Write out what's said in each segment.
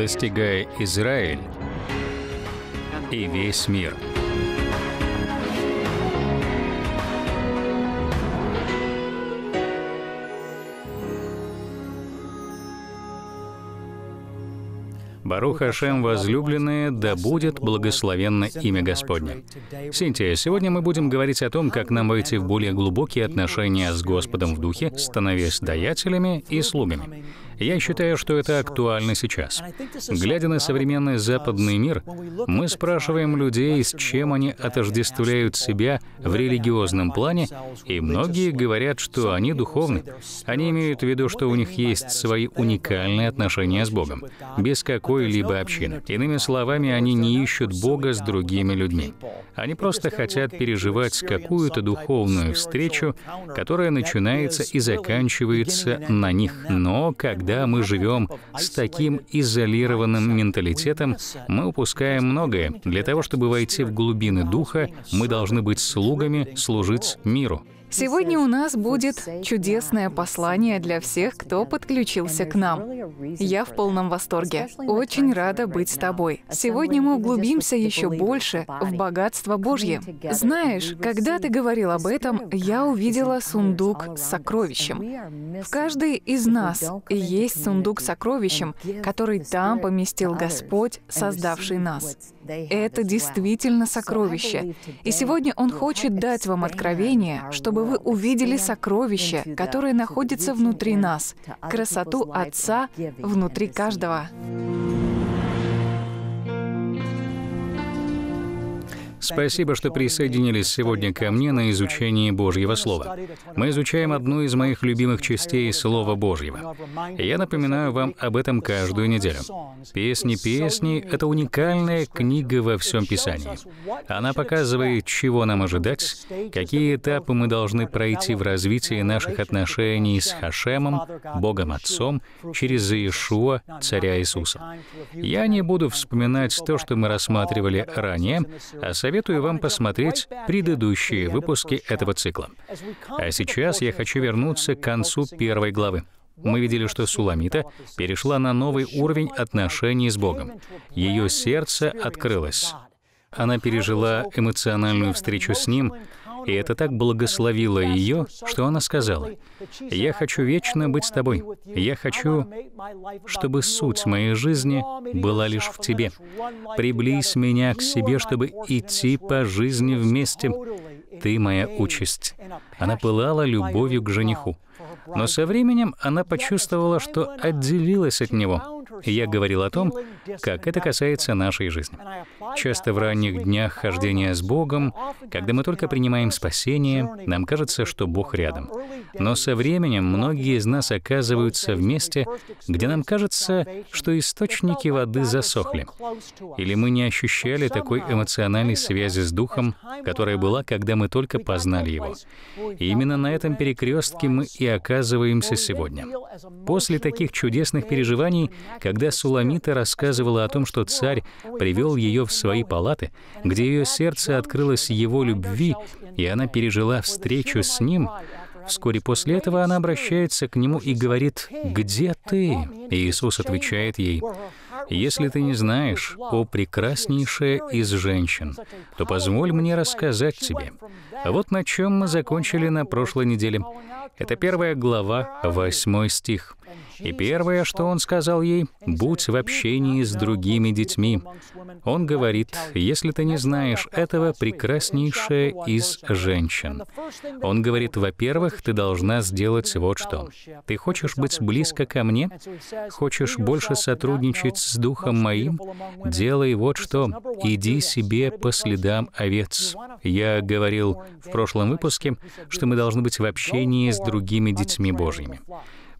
достигая Израиль и весь мир. Баруха Шем возлюбленные, да будет благословенно имя Господне. Синтия, сегодня мы будем говорить о том, как нам войти в более глубокие отношения с Господом в Духе, становясь даятелями и слугами. Я считаю, что это актуально сейчас. Глядя на современный западный мир, мы спрашиваем людей, с чем они отождествляют себя в религиозном плане, и многие говорят, что они духовны. Они имеют в виду, что у них есть свои уникальные отношения с Богом, без какой-либо общины. Иными словами, они не ищут Бога с другими людьми. Они просто хотят переживать какую-то духовную встречу, которая начинается и заканчивается на них. Но когда когда мы живем с таким изолированным менталитетом, мы упускаем многое. Для того, чтобы войти в глубины духа, мы должны быть слугами, служить миру. Сегодня у нас будет чудесное послание для всех, кто подключился к нам. Я в полном восторге. Очень рада быть с тобой. Сегодня мы углубимся еще больше в богатство Божье. Знаешь, когда ты говорил об этом, я увидела сундук с сокровищем. В каждой из нас есть сундук с сокровищем, который там поместил Господь, создавший нас. Это действительно сокровище. И сегодня Он хочет дать вам откровение, чтобы вы увидели сокровище, которое находится внутри нас, красоту Отца внутри каждого. Спасибо, что присоединились сегодня ко мне на изучении Божьего Слова. Мы изучаем одну из моих любимых частей Слова Божьего. Я напоминаю вам об этом каждую неделю. «Песни песни» — это уникальная книга во всем Писании. Она показывает, чего нам ожидать, какие этапы мы должны пройти в развитии наших отношений с Хашемом, Богом Отцом, через Иешуа, Царя Иисуса. Я не буду вспоминать то, что мы рассматривали ранее, а совет советую вам посмотреть предыдущие выпуски этого цикла. А сейчас я хочу вернуться к концу первой главы. Мы видели, что Суламита перешла на новый уровень отношений с Богом. Ее сердце открылось. Она пережила эмоциональную встречу с Ним, и это так благословило ее, что она сказала, «Я хочу вечно быть с тобой. Я хочу, чтобы суть моей жизни была лишь в тебе. Приблизь меня к себе, чтобы идти по жизни вместе. Ты моя участь». Она пылала любовью к жениху. Но со временем она почувствовала, что отделилась от него, я говорил о том, как это касается нашей жизни. Часто в ранних днях хождения с Богом, когда мы только принимаем спасение, нам кажется, что Бог рядом. Но со временем многие из нас оказываются в месте, где нам кажется, что источники воды засохли, или мы не ощущали такой эмоциональной связи с Духом, которая была, когда мы только познали Его. И именно на этом перекрестке мы и оказываемся сегодня. После таких чудесных переживаний когда Суламита рассказывала о том, что царь привел ее в свои палаты, где ее сердце открылось его любви, и она пережила встречу с ним, Вскоре после этого она обращается к нему и говорит, «Где ты?» И Иисус отвечает ей, «Если ты не знаешь, о прекраснейшая из женщин, то позволь мне рассказать тебе». Вот на чем мы закончили на прошлой неделе. Это первая глава, восьмой стих. И первое, что он сказал ей, «Будь в общении с другими детьми». Он говорит, «Если ты не знаешь этого, прекраснейшая из женщин». Он говорит, «Во-первых, ты должна сделать вот что. Ты хочешь быть близко ко мне? Хочешь больше сотрудничать с Духом Моим? Делай вот что. Иди себе по следам овец». Я говорил в прошлом выпуске, что мы должны быть в общении с другими детьми Божьими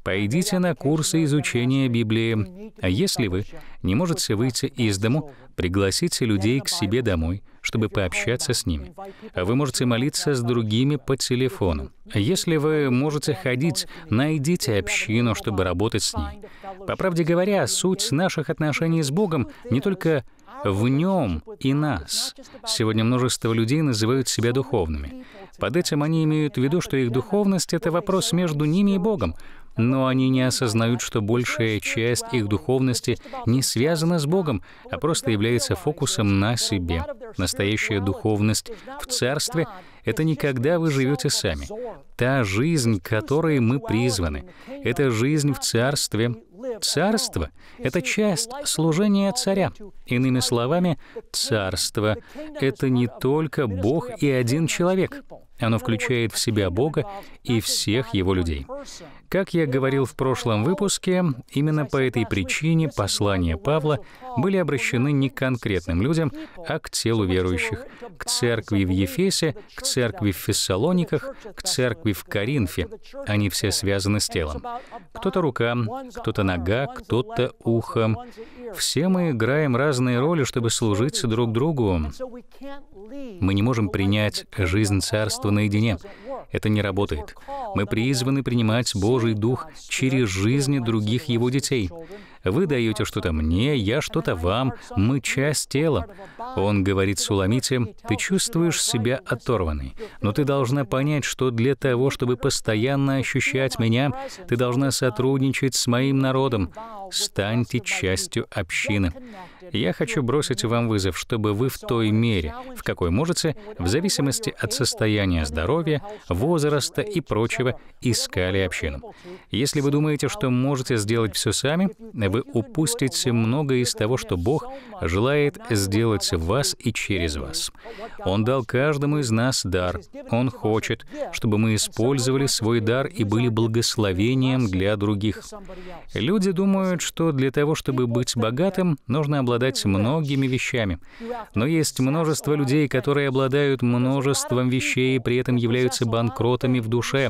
пойдите на курсы изучения Библии. А если вы не можете выйти из дому, пригласите людей к себе домой, чтобы пообщаться с ними. Вы можете молиться с другими по телефону. Если вы можете ходить, найдите общину, чтобы работать с ней. По правде говоря, суть наших отношений с Богом не только в нем и нас. Сегодня множество людей называют себя духовными. Под этим они имеют в виду, что их духовность — это вопрос между ними и Богом, но они не осознают, что большая часть их духовности не связана с Богом, а просто является фокусом на себе. Настоящая духовность в Царстве — это не когда вы живете сами. Та жизнь, которой мы призваны, это жизнь в Царстве. Царство — это часть служения Царя. Иными словами, Царство — это не только Бог и один человек. Оно включает в себя Бога и всех его людей. Как я говорил в прошлом выпуске, именно по этой причине послания Павла были обращены не к конкретным людям, а к телу верующих, к церкви в Ефесе, к церкви в Фессалониках, к церкви в Коринфе. Они все связаны с телом. Кто-то рука, кто-то нога, кто-то ухо. Все мы играем разные роли, чтобы служить друг другу. Мы не можем принять жизнь царства наедине. Это не работает. Мы призваны принимать Божий Дух через жизни других Его детей. Вы даете что-то мне, я что-то вам, мы часть тела. Он говорит Суламите, ты чувствуешь себя оторванной, но ты должна понять, что для того, чтобы постоянно ощущать меня, ты должна сотрудничать с моим народом. Станьте частью общины. Я хочу бросить вам вызов, чтобы вы в той мере, в какой можете, в зависимости от состояния здоровья, возраста и прочего, искали общину. Если вы думаете, что можете сделать все сами, вы упустите многое из того, что Бог желает сделать в вас и через вас. Он дал каждому из нас дар. Он хочет, чтобы мы использовали свой дар и были благословением для других. Люди думают, что для того, чтобы быть богатым, нужно обладать обладать многими вещами. Но есть множество людей, которые обладают множеством вещей и при этом являются банкротами в душе.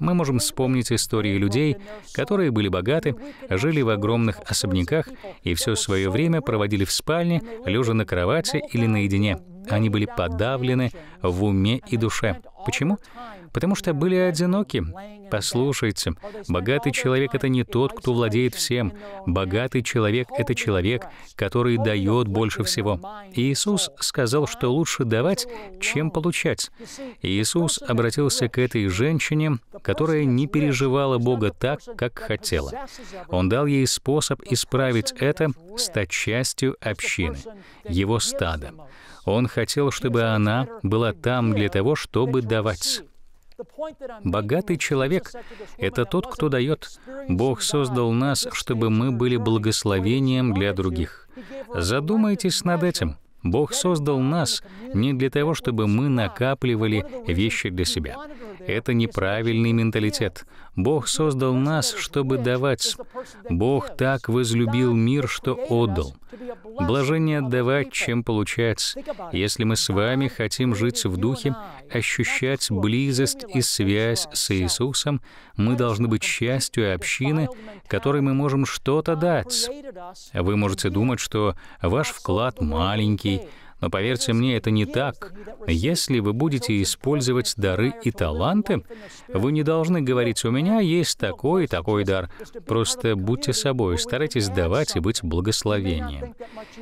Мы можем вспомнить истории людей, которые были богаты, жили в огромных особняках и все свое время проводили в спальне, лежа на кровати или наедине. Они были подавлены в уме и душе. Почему? потому что были одиноки. Послушайте, богатый человек — это не тот, кто владеет всем. Богатый человек — это человек, который дает больше всего. Иисус сказал, что лучше давать, чем получать. Иисус обратился к этой женщине, которая не переживала Бога так, как хотела. Он дал ей способ исправить это, стать частью общины, его стада. Он хотел, чтобы она была там для того, чтобы давать. Богатый человек — это тот, кто дает. Бог создал нас, чтобы мы были благословением для других. Задумайтесь над этим. Бог создал нас не для того, чтобы мы накапливали вещи для себя. Это неправильный менталитет. Бог создал нас, чтобы давать. Бог так возлюбил мир, что отдал — Блажение давать, чем получается, Если мы с вами хотим жить в духе, ощущать близость и связь с Иисусом, мы должны быть частью общины, которой мы можем что-то дать. Вы можете думать, что ваш вклад маленький, но поверьте мне, это не так. Если вы будете использовать дары и таланты, вы не должны говорить «у меня есть такой и такой дар». Просто будьте собой, старайтесь давать и быть благословением.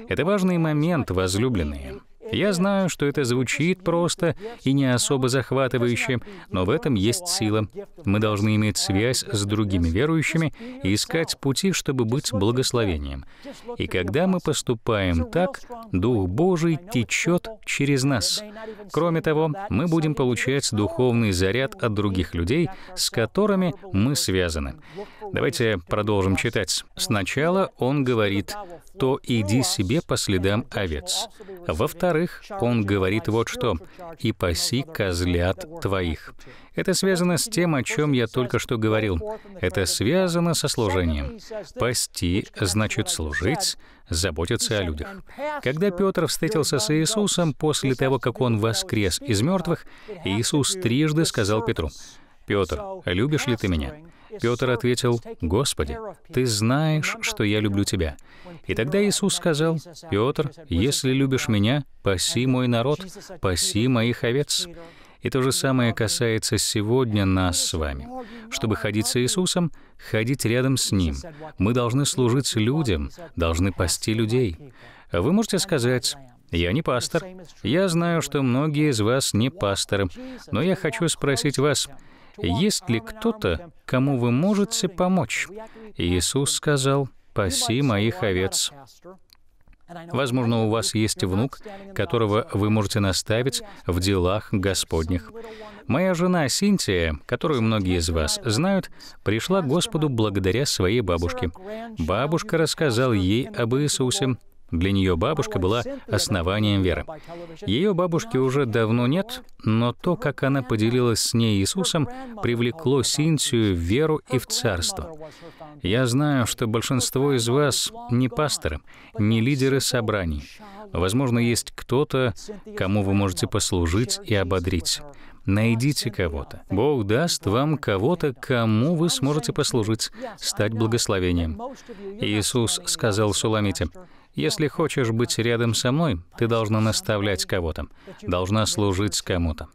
Это важный момент, возлюбленные. Я знаю, что это звучит просто и не особо захватывающе, но в этом есть сила. Мы должны иметь связь с другими верующими и искать пути, чтобы быть благословением. И когда мы поступаем так, Дух Божий течет через нас. Кроме того, мы будем получать духовный заряд от других людей, с которыми мы связаны. Давайте продолжим читать. Сначала он говорит, «То иди себе по следам овец». Во-вторых, он говорит вот что, «И паси козлят твоих». Это связано с тем, о чем я только что говорил. Это связано со служением. Пасти значит служить, заботиться о людях. Когда Петр встретился с Иисусом после того, как он воскрес из мертвых, Иисус трижды сказал Петру, «Петр, любишь ли ты меня?» Петр ответил, «Господи, ты знаешь, что я люблю тебя». И тогда Иисус сказал, «Петр, если любишь меня, паси мой народ, паси моих овец». И то же самое касается сегодня нас с вами. Чтобы ходить с Иисусом, ходить рядом с Ним. Мы должны служить людям, должны пасти людей. Вы можете сказать, я не пастор. Я знаю, что многие из вас не пасторы, но я хочу спросить вас, есть ли кто-то, кому вы можете помочь? Иисус сказал, паси моих овец. Возможно, у вас есть внук, которого вы можете наставить в делах Господних. Моя жена Синтия, которую многие из вас знают, пришла к Господу благодаря своей бабушке. Бабушка рассказала ей об Иисусе, для нее бабушка была основанием веры. Ее бабушки уже давно нет, но то, как она поделилась с ней Иисусом, привлекло Синтию в веру и в царство. Я знаю, что большинство из вас не пасторы, не лидеры собраний. Возможно, есть кто-то, кому вы можете послужить и ободрить. Найдите кого-то. Бог даст вам кого-то, кому вы сможете послужить, стать благословением. Иисус сказал Суламите, если хочешь быть рядом со мной, ты должна наставлять кого-то, должна служить кому-то.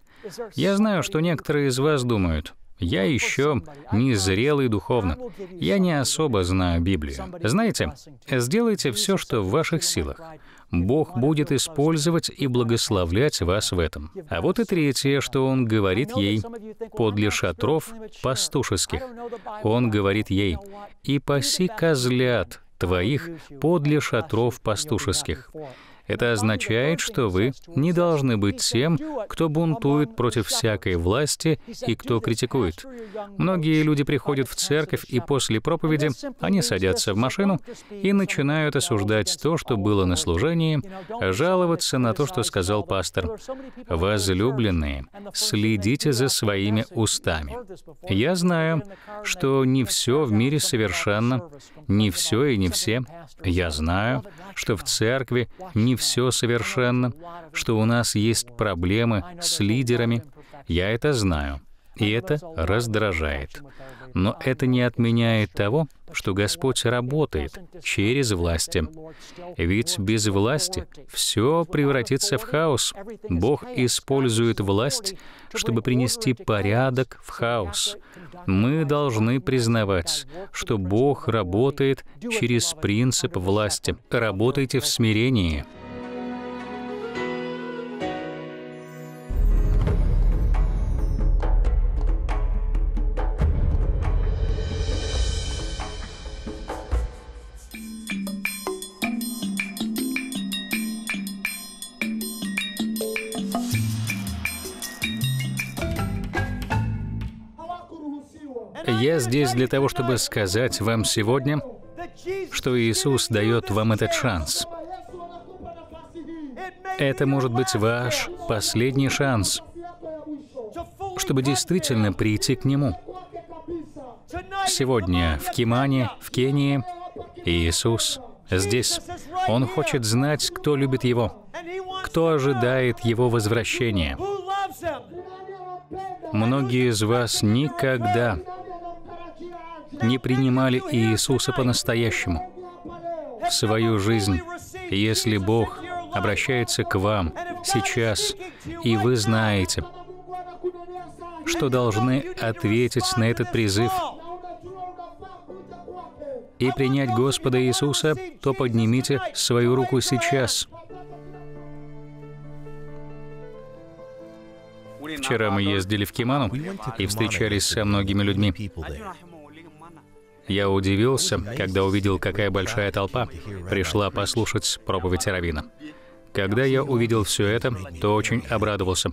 Я знаю, что некоторые из вас думают, я еще не зрелый духовно. Я не особо знаю Библию. Знаете, сделайте все, что в ваших силах. Бог будет использовать и благословлять вас в этом. А вот и третье, что Он говорит ей, «Подле шатров пастушеских». Он говорит ей, «И паси козлят твоих подле шатров пастушеских. Это означает, что вы не должны быть тем, кто бунтует против всякой власти и кто критикует. Многие люди приходят в церковь, и после проповеди они садятся в машину и начинают осуждать то, что было на служении, жаловаться на то, что сказал пастор. Возлюбленные, следите за своими устами. Я знаю, что не все в мире совершенно, не все и не все. Я знаю, что в церкви не все совершенно, что у нас есть проблемы с лидерами. Я это знаю, и это раздражает. Но это не отменяет того, что Господь работает через власти. Ведь без власти все превратится в хаос. Бог использует власть, чтобы принести порядок в хаос. Мы должны признавать, что Бог работает через принцип власти. Работайте в смирении. Я здесь для того, чтобы сказать вам сегодня, что Иисус дает вам этот шанс. Это может быть ваш последний шанс, чтобы действительно прийти к Нему. Сегодня в Кимане, в Кении, Иисус здесь. Он хочет знать, кто любит Его, кто ожидает Его возвращения. Многие из вас никогда не принимали Иисуса по-настоящему в свою жизнь, если Бог обращается к вам сейчас, и вы знаете, что должны ответить на этот призыв и принять Господа Иисуса, то поднимите свою руку сейчас. Вчера мы ездили в Киману и встречались со многими людьми. Я удивился, когда увидел, какая большая толпа пришла послушать проповедь Равина. Когда я увидел все это, то очень обрадовался.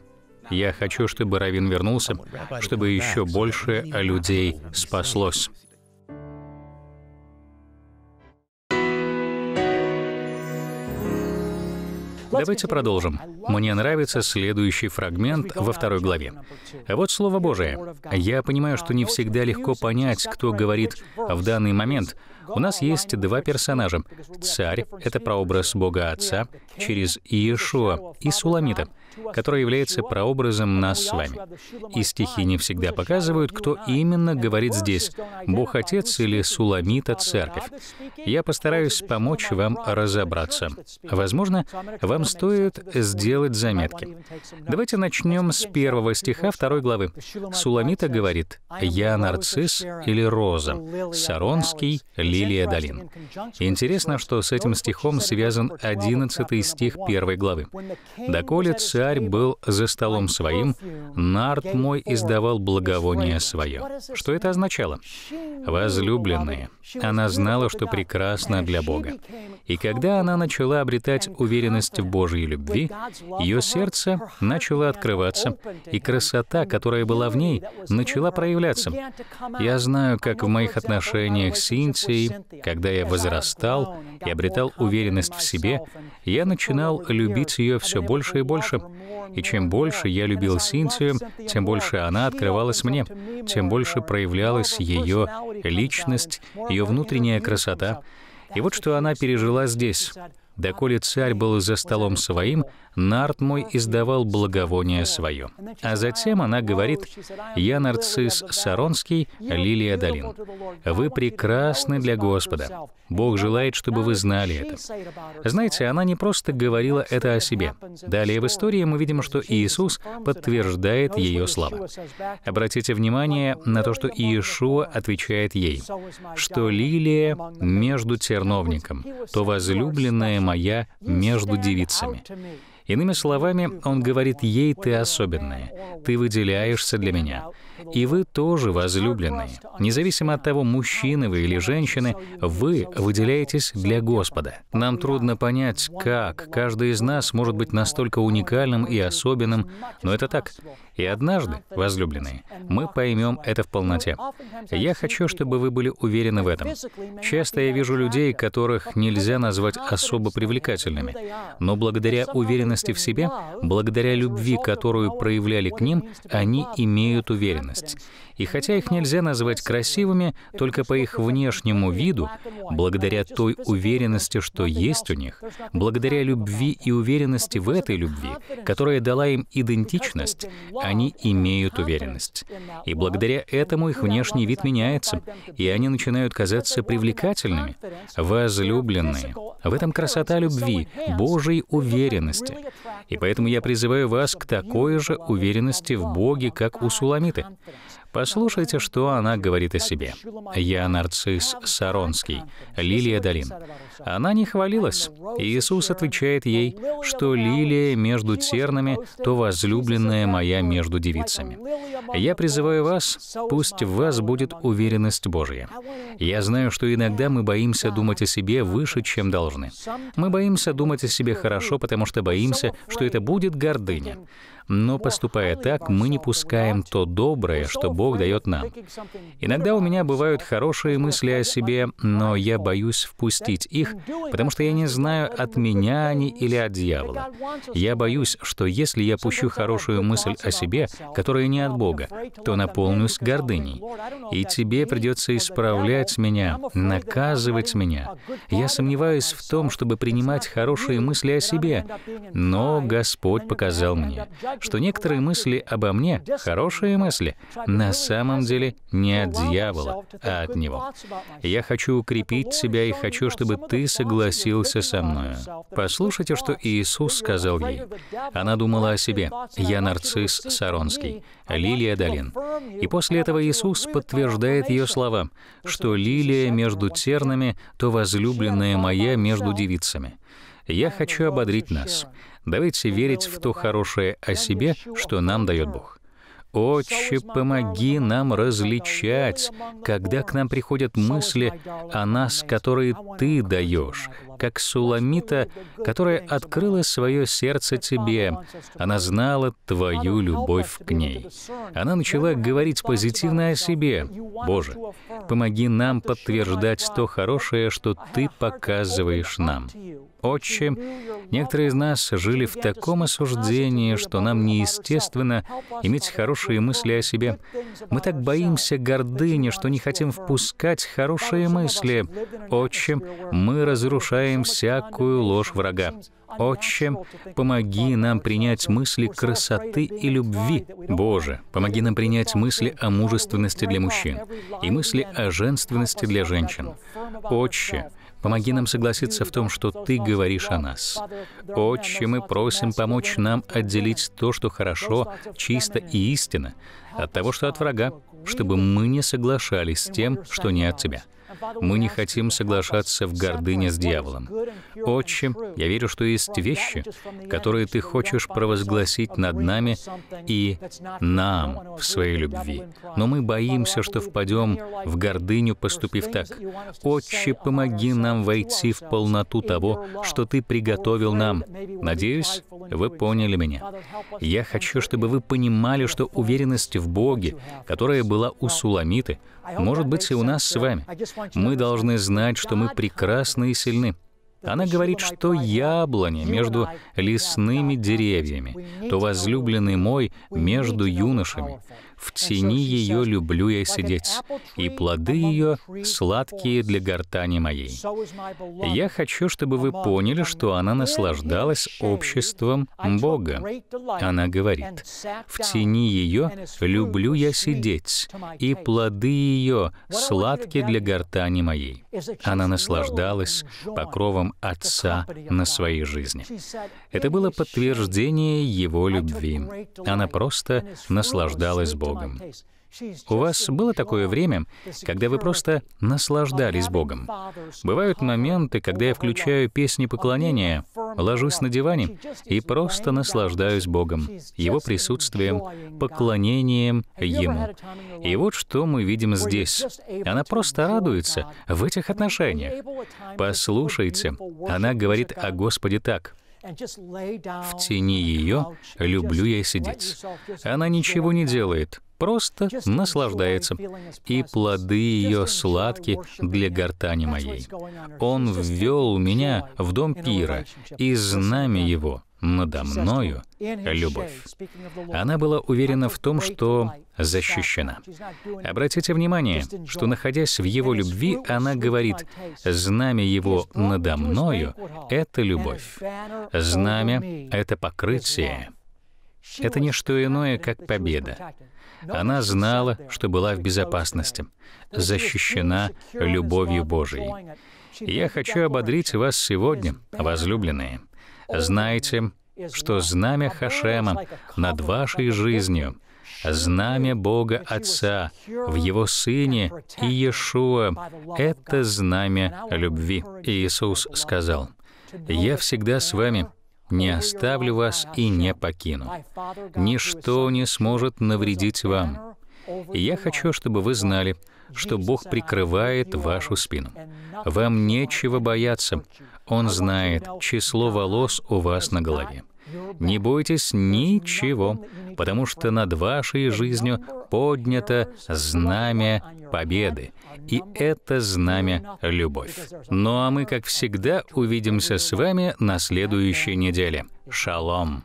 Я хочу, чтобы Равин вернулся, чтобы еще больше людей спаслось. Давайте продолжим. Мне нравится следующий фрагмент во второй главе. Вот Слово Божие. Я понимаю, что не всегда легко понять, кто говорит в данный момент — у нас есть два персонажа. Царь — это прообраз Бога Отца через Иешуа и Суламита, который является прообразом нас с вами. И стихи не всегда показывают, кто именно говорит здесь, Бог Отец или Суламита Церковь. Я постараюсь помочь вам разобраться. Возможно, вам стоит сделать заметки. Давайте начнем с первого стиха второй главы. Суламита говорит, «Я нарцисс или роза, Саронский — Лилия Долин. Интересно, что с этим стихом связан 11 стих 1 главы. «Доколе царь был за столом своим, нарт мой издавал благовоние свое». Что это означало? Возлюбленные. Она знала, что прекрасна для Бога. И когда она начала обретать уверенность в Божьей любви, ее сердце начало открываться, и красота, которая была в ней, начала проявляться. Я знаю, как в моих отношениях с Синтией когда я возрастал и обретал уверенность в себе, я начинал любить ее все больше и больше. И чем больше я любил Синтию, тем больше она открывалась мне, тем больше проявлялась ее личность, ее внутренняя красота. И вот что она пережила здесь. Доколе царь был за столом своим, Нарт мой издавал благовоние свое. А затем она говорит, «Я нарцисс Саронский, Лилия Долин. Вы прекрасны для Господа. Бог желает, чтобы вы знали это». Знаете, она не просто говорила это о себе. Далее в истории мы видим, что Иисус подтверждает ее слова. Обратите внимание на то, что Иешуа отвечает ей, что лилия между терновником, то возлюбленная моя между девицами. Иными словами, он говорит ей, ты особенная, ты выделяешься для меня. И вы тоже возлюбленные. Независимо от того, мужчины вы или женщины, вы выделяетесь для Господа. Нам трудно понять, как каждый из нас может быть настолько уникальным и особенным, но это так. И однажды, возлюбленные, мы поймем это в полноте. Я хочу, чтобы вы были уверены в этом. Часто я вижу людей, которых нельзя назвать особо привлекательными, но благодаря уверенности в себе, благодаря любви, которую проявляли к ним, они имеют уверенность honest. И хотя их нельзя назвать красивыми, только по их внешнему виду, благодаря той уверенности, что есть у них, благодаря любви и уверенности в этой любви, которая дала им идентичность, они имеют уверенность. И благодаря этому их внешний вид меняется, и они начинают казаться привлекательными, возлюбленные. В этом красота любви, Божьей уверенности. И поэтому я призываю вас к такой же уверенности в Боге, как у Суламиты. Послушайте, что она говорит о себе. «Я нарцисс Саронский, Лилия Долин». Она не хвалилась. Иисус отвечает ей, что «лилия между тернами, то возлюбленная моя между девицами». Я призываю вас, пусть в вас будет уверенность Божья. Я знаю, что иногда мы боимся думать о себе выше, чем должны. Мы боимся думать о себе хорошо, потому что боимся, что это будет гордыня. Но поступая так, мы не пускаем то доброе, что Бог дает нам. Иногда у меня бывают хорошие мысли о себе, но я боюсь впустить их, потому что я не знаю, от меня они или от дьявола. Я боюсь, что если я пущу хорошую мысль о себе, которая не от Бога, то наполнюсь гордыней. И тебе придется исправлять меня, наказывать меня. Я сомневаюсь в том, чтобы принимать хорошие мысли о себе, но Господь показал мне что некоторые мысли обо мне, хорошие мысли, на самом деле не от дьявола, а от него. Я хочу укрепить тебя и хочу, чтобы ты согласился со мною. Послушайте, что Иисус сказал ей. Она думала о себе. «Я нарцисс Саронский, Лилия Долин». И после этого Иисус подтверждает ее слова, что «лилия между тернами, то возлюбленная моя между девицами». Я хочу ободрить нас. Давайте верить в то хорошее о себе, что нам дает Бог. «Отче, помоги нам различать, когда к нам приходят мысли о нас, которые Ты даешь, как Суламита, которая открыла свое сердце Тебе. Она знала Твою любовь к ней. Она начала говорить позитивно о себе. Боже, помоги нам подтверждать то хорошее, что Ты показываешь нам» отче, некоторые из нас жили в таком осуждении, что нам неестественно иметь хорошие мысли о себе. Мы так боимся гордыни, что не хотим впускать хорошие мысли. Отче, мы разрушаем всякую ложь врага. Отче, помоги нам принять мысли красоты и любви. Боже, помоги нам принять мысли о мужественности для мужчин и мысли о женственности для женщин. Отче, Помоги нам согласиться в том, что Ты говоришь о нас. Отче, мы просим помочь нам отделить то, что хорошо, чисто и истинно, от того, что от врага, чтобы мы не соглашались с тем, что не от Тебя. Мы не хотим соглашаться в гордыне с дьяволом. Отче, я верю, что есть вещи, которые Ты хочешь провозгласить над нами и нам в своей любви. Но мы боимся, что впадем в гордыню, поступив так. Отче, помоги нам войти в полноту того, что Ты приготовил нам. Надеюсь, вы поняли меня. Я хочу, чтобы вы понимали, что уверенность в Боге, которая была у Суламиты, может быть, и у нас с uh, вами. Мы должны знать, что мы прекрасны и сильны. Она говорит, что uh, яблони между лесными деревьями, то возлюбленный мой между юношами. В тени ее люблю я сидеть, и плоды ее сладкие для гортани моей. Я хочу, чтобы вы поняли, что она наслаждалась обществом Бога. Она говорит, «В тени ее люблю я сидеть, и плоды ее сладкие для гортани моей». Она наслаждалась покровом Отца на своей жизни. Это было подтверждение его любви. Она просто наслаждалась Богом. Богом. У вас было такое время, когда вы просто наслаждались Богом. Бывают моменты, когда я включаю песни поклонения, ложусь на диване и просто наслаждаюсь Богом, Его присутствием, поклонением Ему. И вот что мы видим здесь. Она просто радуется в этих отношениях. Послушайте, она говорит о Господе так — в тени ее люблю я сидеть. Она ничего не делает, просто наслаждается, и плоды ее сладки для гортани моей. Он ввел меня в дом пира, и знамя его надо мною любовь. Она была уверена в том, что защищена. Обратите внимание, что, находясь в Его любви, она говорит, «Знамя Его надо мною — это любовь. Знамя — это покрытие». Это не что иное, как победа. Она знала, что была в безопасности, защищена любовью Божией. Я хочу ободрить вас сегодня, возлюбленные — Знайте, что знамя Хашема над вашей жизнью, знамя Бога Отца в Его Сыне и Иешуа — это знамя любви. Иисус сказал, «Я всегда с вами, не оставлю вас и не покину. Ничто не сможет навредить вам. И я хочу, чтобы вы знали, что Бог прикрывает вашу спину. Вам нечего бояться. Он знает число волос у вас на голове. Не бойтесь ничего, потому что над вашей жизнью поднято знамя победы, и это знамя — любовь. Ну а мы, как всегда, увидимся с вами на следующей неделе. Шалом!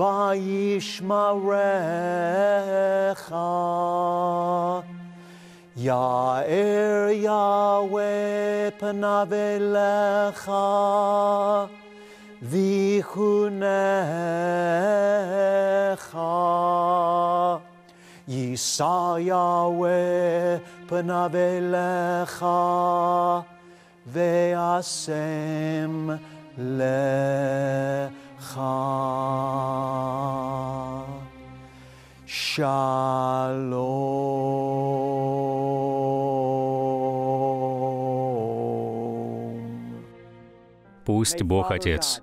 Vayishmarecha. Ya'er Yahweh panav elecha vichunecha. Yisa Yahweh panav ve'asem lecha. Шалом. Пусть Бог Отец,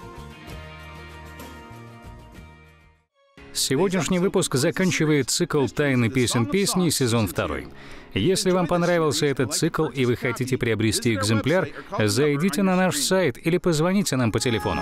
Сегодняшний выпуск заканчивает цикл «Тайны песен песни» сезон 2. Если вам понравился этот цикл и вы хотите приобрести экземпляр, зайдите на наш сайт или позвоните нам по телефону.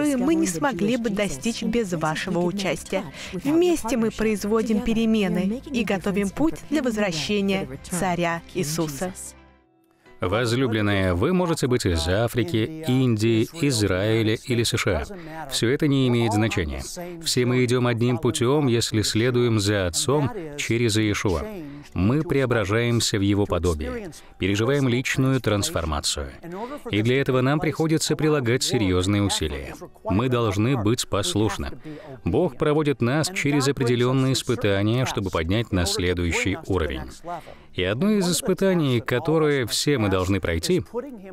которую мы не смогли бы достичь без вашего участия. Вместе мы производим перемены и готовим путь для возвращения Царя Иисуса. Возлюбленные, вы можете быть из Африки, Индии, Израиля или США. Все это не имеет значения. Все мы идем одним путем, если следуем за Отцом через Иешуа. Мы преображаемся в Его подобие, переживаем личную трансформацию. И для этого нам приходится прилагать серьезные усилия. Мы должны быть послушны. Бог проводит нас через определенные испытания, чтобы поднять на следующий уровень. И одно из испытаний, которое все мы должны пройти,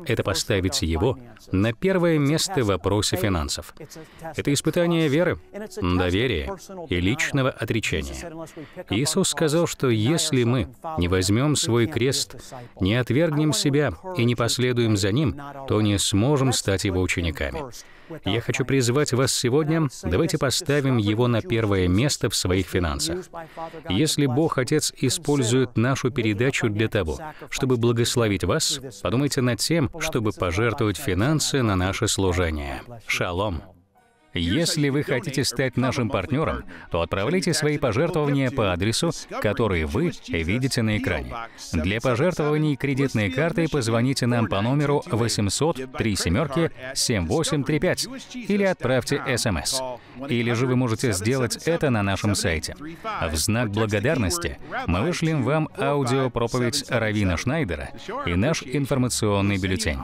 это поставить его на первое место в вопросе финансов. Это испытание веры, доверия и личного отречения. Иисус сказал, что если мы не возьмем свой крест, не отвергнем себя и не последуем за ним, то не сможем стать его учениками. Я хочу призвать вас сегодня, давайте поставим его на первое место в своих финансах. Если Бог Отец использует нашу передачу для того, чтобы благословить вас, нас. Подумайте над тем, чтобы пожертвовать финансы на наше служение. Шалом! Если вы хотите стать нашим партнером, то отправляйте свои пожертвования по адресу, который вы видите на экране. Для пожертвований кредитной картой позвоните нам по номеру 800 3 7835 или отправьте СМС. Или же вы можете сделать это на нашем сайте. В знак благодарности мы вышлем вам аудиопроповедь Равина Шнайдера и наш информационный бюллетень.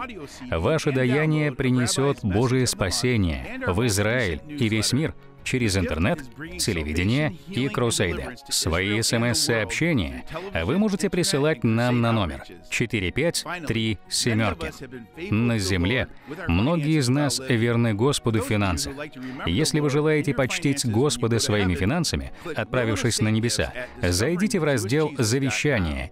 Ваше даяние принесет Божие спасение в Израиль и весь мир — через интернет, телевидение и крусейды. Свои смс-сообщения вы можете присылать нам на номер 453 На земле многие из нас верны Господу в финансах. Если вы желаете почтить Господа своими финансами, отправившись на небеса, зайдите в раздел «Завещание»